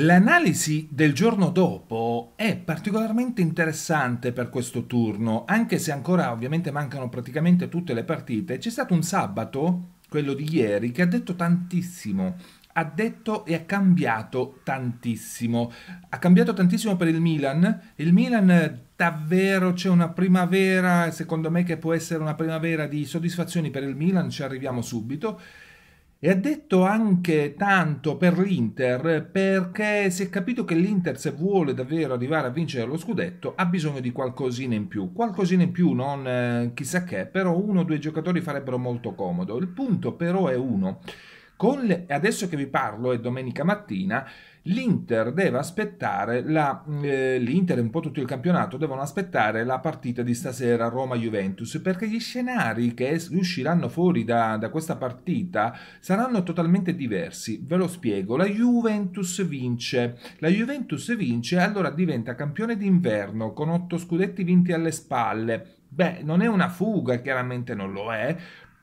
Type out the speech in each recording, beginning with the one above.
L'analisi del giorno dopo è particolarmente interessante per questo turno, anche se ancora ovviamente mancano praticamente tutte le partite. C'è stato un sabato, quello di ieri, che ha detto tantissimo. Ha detto e ha cambiato tantissimo. Ha cambiato tantissimo per il Milan. Il Milan davvero c'è una primavera, secondo me che può essere una primavera di soddisfazioni per il Milan, ci arriviamo subito. E ha detto anche tanto per l'Inter perché si è capito che l'Inter se vuole davvero arrivare a vincere lo scudetto ha bisogno di qualcosina in più, qualcosina in più non eh, chissà che, però uno o due giocatori farebbero molto comodo. Il punto però è uno, le... adesso che vi parlo è domenica mattina, l'Inter deve aspettare la, mm, eh, l'Inter e un po' tutto il campionato devono aspettare la partita di stasera Roma-Juventus perché gli scenari che es- usciranno fuori da, da, questa partita saranno totalmente diversi. Ve lo spiego, la Juventus vince, la Juventus vince e allora diventa campione d'inverno con otto scudetti vinti alle spalle. Beh, non è una fuga, chiaramente non lo è,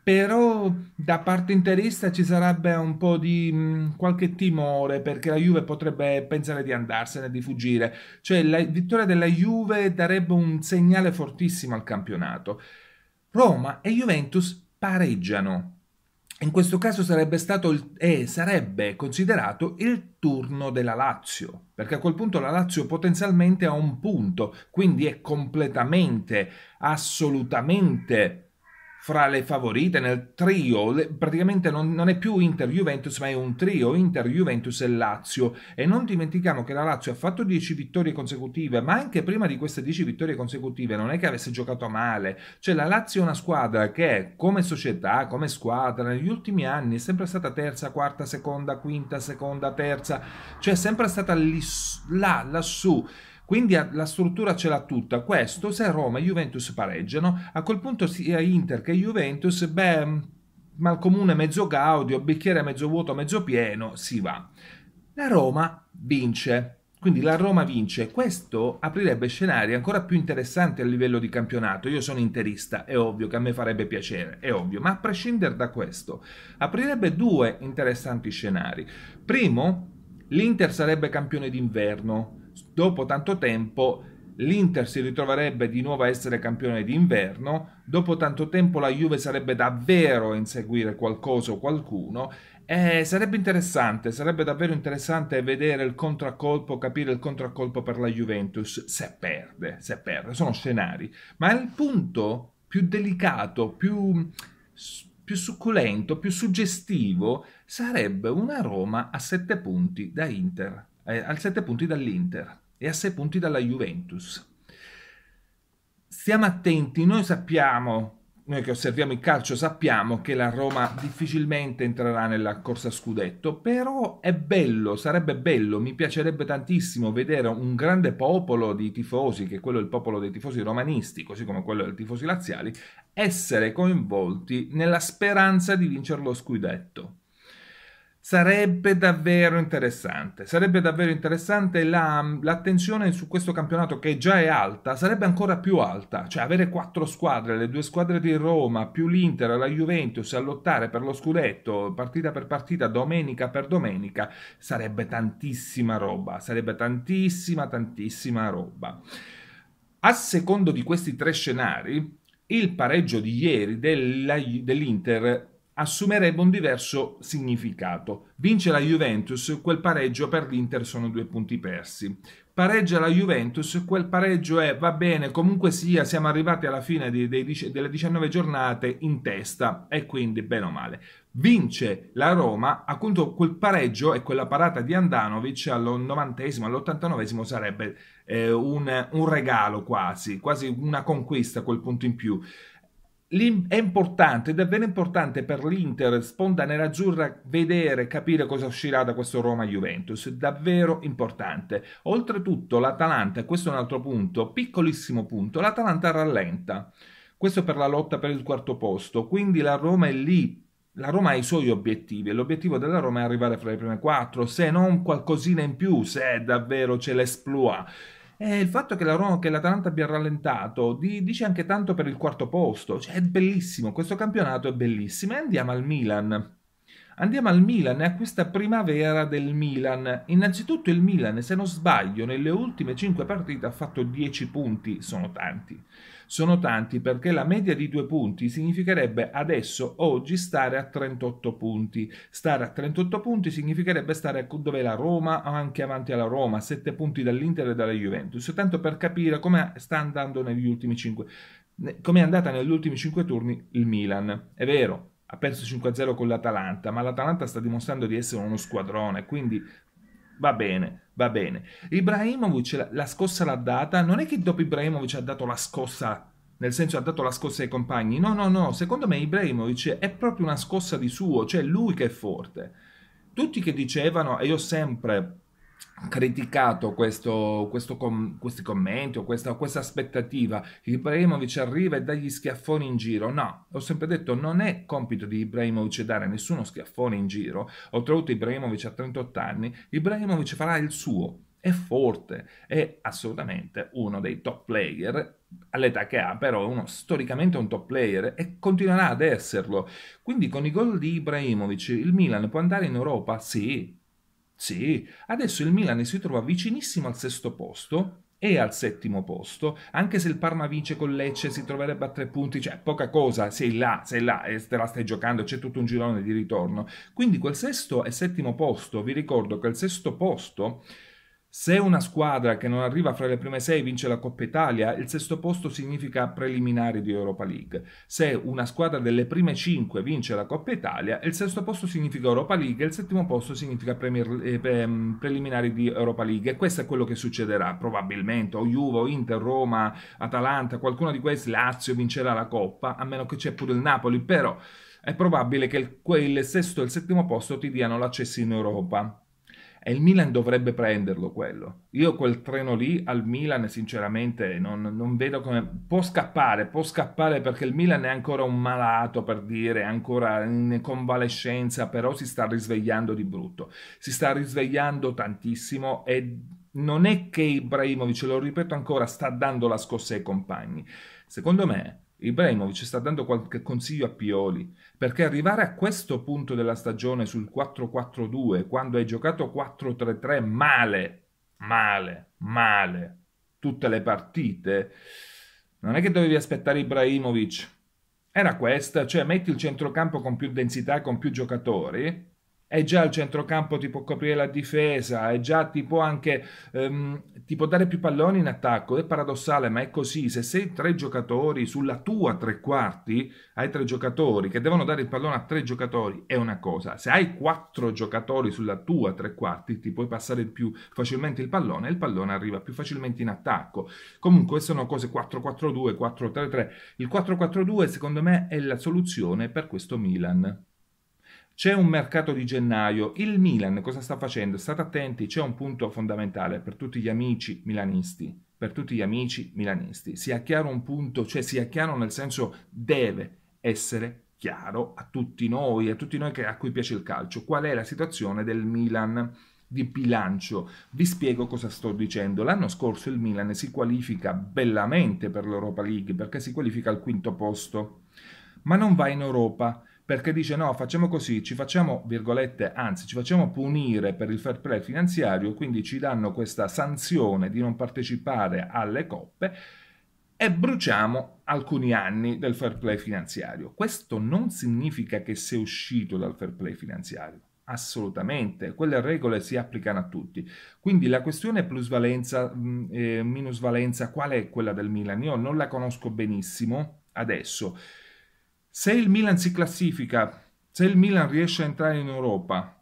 però da parte interista ci sarebbe un po' di mh, mm, qualche timore perché la Juve potrebbe pensare di andarsene, di fuggire, cioè la vittoria della Juve darebbe un segnale fortissimo al campionato. Roma e Juventus pareggiano. In questo caso sarebbe stato il, eh, sarebbe considerato il turno della Lazio, perché a quel punto la Lazio potenzialmente ha un punto, quindi è completamente, assolutamente fra le favorite nel trio, praticamente non, non è più Inter-Juventus ma è un trio Inter-Juventus e Lazio e non dimentichiamo che la Lazio ha fatto 10 vittorie consecutive ma anche prima di queste 10 vittorie consecutive non è che avesse giocato male, cioè la Lazio è una squadra che come società, come squadra negli ultimi anni è sempre stata terza, quarta, seconda, quinta, seconda, terza, cioè è sempre stata lì là, lassù quindi ah, la struttura ce l'ha tutta. Questo, se Roma e Juventus pareggiano, a quel punto sia Inter che Juventus, beh, mm, mal comune mezzo gaudio, bicchiere mezzo vuoto, mezzo pieno, si va. La Roma vince. Quindi la Roma vince, questo aprirebbe scenari ancora più interessanti a livello di campionato. Io sono interista, è ovvio che a me farebbe piacere, è ovvio, ma a prescindere da questo, aprirebbe due interessanti scenari. Primo, l'Inter sarebbe campione d'inverno, dopo tanto tempo l'Inter si ritroverebbe di nuovo a essere campione d'inverno, dopo tanto tempo la Juve sarebbe davvero a inseguire qualcosa o qualcuno e sarebbe interessante, sarebbe davvero interessante vedere il contraccolpo, capire il contraccolpo per la Juventus se perde, se perde, sono scenari, ma il punto più delicato, più, più succulento, più suggestivo sarebbe una Roma a 7 punti da Inter eh, a 7 punti dall'Inter e a 6 punti dalla Juventus. Stiamo attenti, noi sappiamo, noi che osserviamo il calcio sappiamo che la Roma difficilmente entrerà nella corsa scudetto, però è bello, sarebbe bello, mi piacerebbe tantissimo vedere un grande popolo di tifosi, che è quello del popolo dei tifosi romanisti, così come quello dei tifosi laziali, essere coinvolti nella speranza di vincere lo scudetto Sarebbe davvero interessante, sarebbe davvero interessante la, l'attenzione su questo campionato che già è alta, sarebbe ancora più alta, cioè avere quattro squadre, le due squadre di Roma, più l'Inter, la Juventus a lottare per lo scudetto, partita per partita, domenica per domenica, sarebbe tantissima roba, sarebbe tantissima, tantissima roba. A secondo di questi tre scenari, il pareggio di ieri della, dell'Inter assumerebbe un diverso significato. Vince la Juventus, quel pareggio per l'Inter sono due punti persi. Pareggia la Juventus, quel pareggio è va bene, comunque sia, siamo arrivati alla fine di, di, delle 19 giornate in testa e quindi bene o male. Vince la Roma, appunto quel pareggio e quella parata di Andanovic al 90 all'89 sarebbe eh, un, un regalo quasi, quasi una conquista quel punto in più è importante, è davvero importante per l'Inter, sponda nerazzurra, vedere, capire cosa uscirà da questo Roma-Juventus, davvero importante. Oltretutto l'Atalanta, questo è un altro punto, piccolissimo punto, l'Atalanta rallenta, questo per la lotta per il quarto posto, quindi la Roma è lì la Roma ha i suoi obiettivi e l'obiettivo della Roma è arrivare fra le prime quattro, se non qualcosina in più, se davvero ce l'esplua. E il fatto che, la Roma, che l'Atalanta abbia rallentato di, dice anche tanto per il quarto posto. Cioè, è bellissimo, questo campionato è bellissimo. E andiamo al Milan Andiamo al Milan e a questa primavera del Milan. Innanzitutto il Milan, se non sbaglio, nelle ultime 5 partite ha fatto 10 punti, sono tanti. Sono tanti perché la media di 2 punti significherebbe adesso, oggi, stare a 38 punti. Stare a 38 punti significherebbe stare ecco, dove la Roma, anche avanti alla Roma, 7 punti dall'Inter e dalla Juventus, tanto per capire come sta andando negli ultimi 5 come è andata negli ultimi 5 turni il Milan. È vero, ha perso 5-0 con l'Atalanta, ma l'Atalanta sta dimostrando di essere uno squadrone, quindi va bene, va bene. Ibrahimovic la, la scossa l'ha data, non è che dopo Ibrahimovic ha dato la scossa, nel senso ha dato la scossa ai compagni, no, no, no, secondo me Ibrahimovic è proprio una scossa di suo, cioè lui che è forte. Tutti che dicevano, e io sempre criticato questo, questo com, questi commenti o questa, questa aspettativa che Ibrahimovic arriva e dà gli schiaffoni in giro. No, ho sempre detto non è compito di Ibrahimovic dare nessuno schiaffone in giro. Ho trovato Ibrahimovic a 38 anni, Ibrahimovic farà il suo. È forte, è assolutamente uno dei top player all'età che ha, però è uno storicamente un top player e continuerà ad esserlo. Quindi con i gol di Ibrahimovic il Milan può andare in Europa? Sì, sì, adesso il Milan si trova vicinissimo al sesto posto e al settimo posto, anche se il Parma vince con Lecce si troverebbe a tre punti, cioè poca cosa, sei là, sei là e te la stai giocando, c'è tutto un girone di ritorno. Quindi quel sesto e settimo posto, vi ricordo che il sesto posto se una squadra che non arriva fra le prime sei vince la Coppa Italia, il sesto posto significa preliminari di Europa League. Se una squadra delle prime cinque vince la Coppa Italia, il sesto posto significa Europa League e il settimo posto significa premier, eh, mm, preliminari di Europa League. E questo è quello che succederà probabilmente. O Juve, o Inter, Roma, Atalanta, qualcuno di questi, Lazio vincerà la Coppa, a meno che c'è pure il Napoli, però è probabile che il, il sesto e il settimo posto ti diano l'accesso in Europa. E il Milan dovrebbe prenderlo quello. Io quel treno lì al Milan sinceramente non, non vedo come... Può scappare, può scappare perché il Milan è ancora un malato per dire, ancora in convalescenza, però si sta risvegliando di brutto. Si sta risvegliando tantissimo e non è che Ibrahimovic, lo ripeto ancora, sta dando la scossa ai compagni. Secondo me Ibrahimovic sta dando qualche consiglio a Pioli, perché arrivare a questo punto della stagione sul 4-4-2, quando hai giocato 4-3-3 male, male, male, tutte le partite, non è che dovevi aspettare Ibrahimovic. Era questa, cioè metti il centrocampo con più densità, e con più giocatori, è già il centrocampo ti può coprire la difesa, è già ti può anche ehm, ti può dare più palloni in attacco. È paradossale, ma è così. Se sei tre giocatori sulla tua tre quarti, hai tre giocatori che devono dare il pallone a tre giocatori, è una cosa. Se hai quattro giocatori sulla tua tre quarti, ti puoi passare più facilmente il pallone e il pallone arriva più facilmente in attacco. Comunque sono cose 4-4-2, 4-3-3. Il 4-4-2 secondo me è la soluzione per questo Milan. C'è un mercato di gennaio, il Milan cosa sta facendo? State attenti, c'è un punto fondamentale per tutti gli amici milanisti, per tutti gli amici milanisti. Sia chiaro un punto, cioè sia chiaro nel senso deve essere chiaro a tutti noi, a tutti noi a cui piace il calcio, qual è la situazione del Milan di bilancio. Vi spiego cosa sto dicendo. L'anno scorso il Milan si qualifica bellamente per l'Europa League perché si qualifica al quinto posto, ma non va in Europa perché dice no, facciamo così, ci facciamo, virgolette, anzi ci facciamo punire per il fair play finanziario, quindi ci danno questa sanzione di non partecipare alle coppe e bruciamo alcuni anni del fair play finanziario. Questo non significa che sei uscito dal fair play finanziario. Assolutamente, quelle regole si applicano a tutti. Quindi la questione plusvalenza, mm, eh, minusvalenza, qual è quella del Milan? Io non la conosco benissimo adesso se il Milan si classifica, se il Milan riesce a entrare in Europa,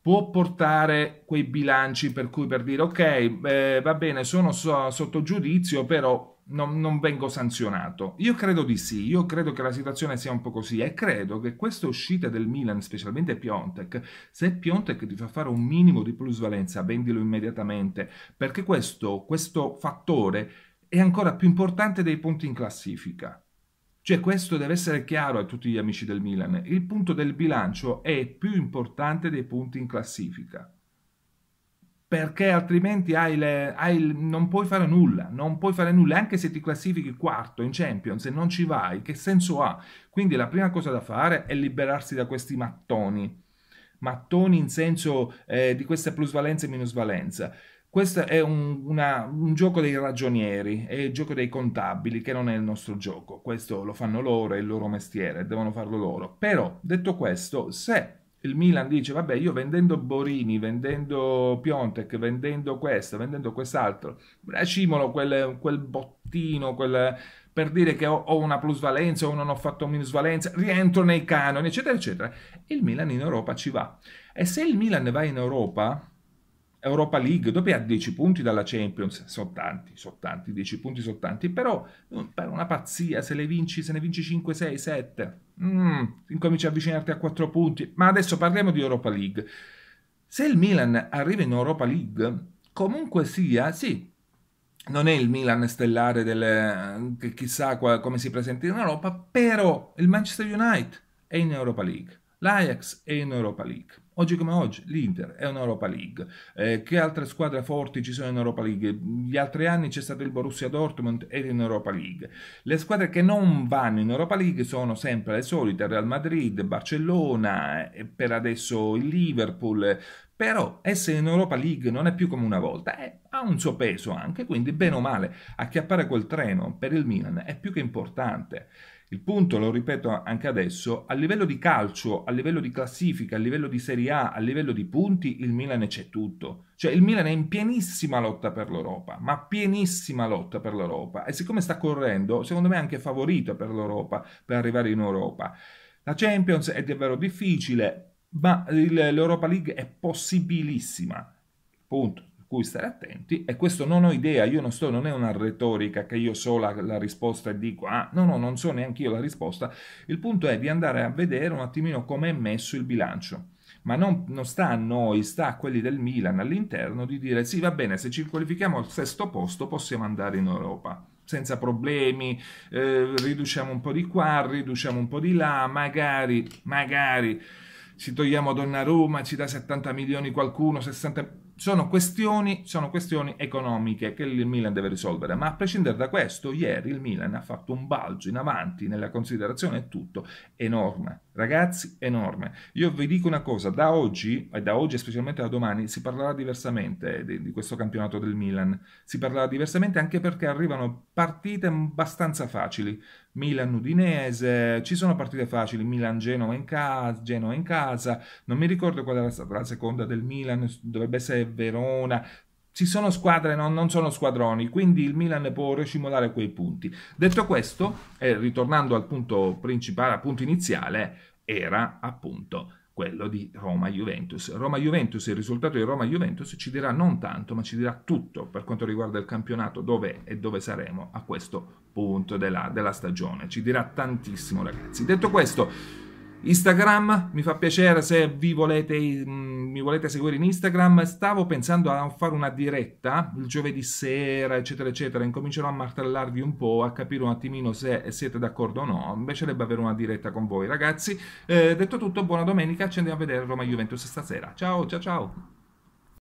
può portare quei bilanci per cui per dire ok, eh, va bene, sono so- sotto giudizio, però non, non, vengo sanzionato. Io credo di sì, io credo che la situazione sia un po' così e credo che questa uscita del Milan, specialmente Piontek, se Piontek ti fa fare un minimo di plusvalenza, vendilo immediatamente, perché questo, questo fattore è ancora più importante dei punti in classifica. Cioè questo deve essere chiaro a tutti gli amici del Milan, il punto del bilancio è più importante dei punti in classifica, perché altrimenti hai le, hai, non puoi fare nulla, non puoi fare nulla, anche se ti classifichi quarto in Champions e non ci vai, che senso ha? Quindi la prima cosa da fare è liberarsi da questi mattoni, mattoni in senso eh, di questa plusvalenza e minusvalenza. Questo è un, una, un, gioco dei ragionieri, è il gioco dei contabili, che non è il nostro gioco. Questo lo fanno loro, è il loro mestiere, devono farlo loro. Però, detto questo, se il Milan dice, vabbè, io vendendo Borini, vendendo Piontek, vendendo questo, vendendo quest'altro, racimolo quel, quel bottino, quel, per dire che ho, ho una plusvalenza o non ho fatto minusvalenza, rientro nei canoni, eccetera, eccetera, il Milan in Europa ci va. E se il Milan va in Europa Europa League, dove ha 10 punti dalla Champions, sono tanti, sono tanti, 10 punti sono tanti, però mm, per una pazzia, se le vinci, se ne vinci 5, 6, 7, mm, incominci a avvicinarti a 4 punti, ma adesso parliamo di Europa League. Se il Milan arriva in Europa League, comunque sia, sì, non è il Milan stellare del, che chissà qua, come si presenta in Europa, però il Manchester United è in Europa League. L'Ajax è in Europa League. Oggi come oggi l'Inter è in Europa League. Eh, che altre squadre forti ci sono in Europa League? Gli altri anni c'è stato il Borussia Dortmund ed in Europa League. Le squadre che non vanno in Europa League sono sempre le solite, Real Madrid, Barcellona, eh, per adesso il Liverpool. Eh, però essere in Europa League non è più come una volta, eh, ha un suo peso anche, quindi bene o male acchiappare quel treno per il Milan è più che importante. Il punto, lo ripeto anche adesso, a livello di calcio, a livello di classifica, a livello di Serie A, a livello di punti, il Milan c'è tutto. Cioè il Milan è in pienissima lotta per l'Europa, ma pienissima lotta per l'Europa. E siccome sta correndo, secondo me è anche favorito per l'Europa, per arrivare in Europa. La Champions è davvero difficile, ma l'Europa League è possibilissima. Punto cui stare attenti e questo non ho idea, io non sto, non è una retorica che io so la, la risposta e dico ah no no non so neanche io la risposta, il punto è di andare a vedere un attimino come è messo il bilancio ma non, non, sta a noi, sta a quelli del Milan all'interno di dire sì va bene, se ci qualifichiamo al sesto posto possiamo andare in Europa senza problemi, eh, riduciamo un po' di qua, riduciamo un po' di là, magari, magari ci togliamo Donnarumma, ci dà 70 milioni qualcuno, 60 milioni, sono questioni, sono questioni, economiche che il Milan deve risolvere, ma a prescindere da questo, ieri il Milan ha fatto un balzo in avanti nella considerazione è tutto enorme, ragazzi, enorme. Io vi dico una cosa, da oggi, e da oggi e specialmente da domani, si parlerà diversamente di, di questo campionato del Milan, si parlerà diversamente anche perché arrivano partite abbastanza facili, Milan-Udinese, ci sono partite facili, Milan-Genova in, casa, Genova in casa, non mi ricordo qual era stata la seconda del Milan, dovrebbe essere Verona, ci sono squadre, no? non sono squadroni, quindi il Milan può recimolare quei punti. Detto questo, eh, ritornando al punto principale, al punto iniziale, era appunto quello di Roma-Juventus. Roma-Juventus, il risultato di Roma-Juventus ci dirà non tanto, ma ci dirà tutto per quanto riguarda il campionato, dove e dove saremo a questo punto della, della stagione. Ci dirà tantissimo, ragazzi. Detto questo... Instagram, mi fa piacere se vi volete, mm, mi volete seguire in Instagram, stavo pensando a fare una diretta il giovedì sera, eccetera, eccetera, incomincerò a martellarvi un po', a capire un attimino se siete d'accordo o no, mi piacerebbe avere una diretta con voi ragazzi. Eh, detto tutto, buona domenica, ci andiamo a vedere Roma Juventus stasera. Ciao, ciao, ciao!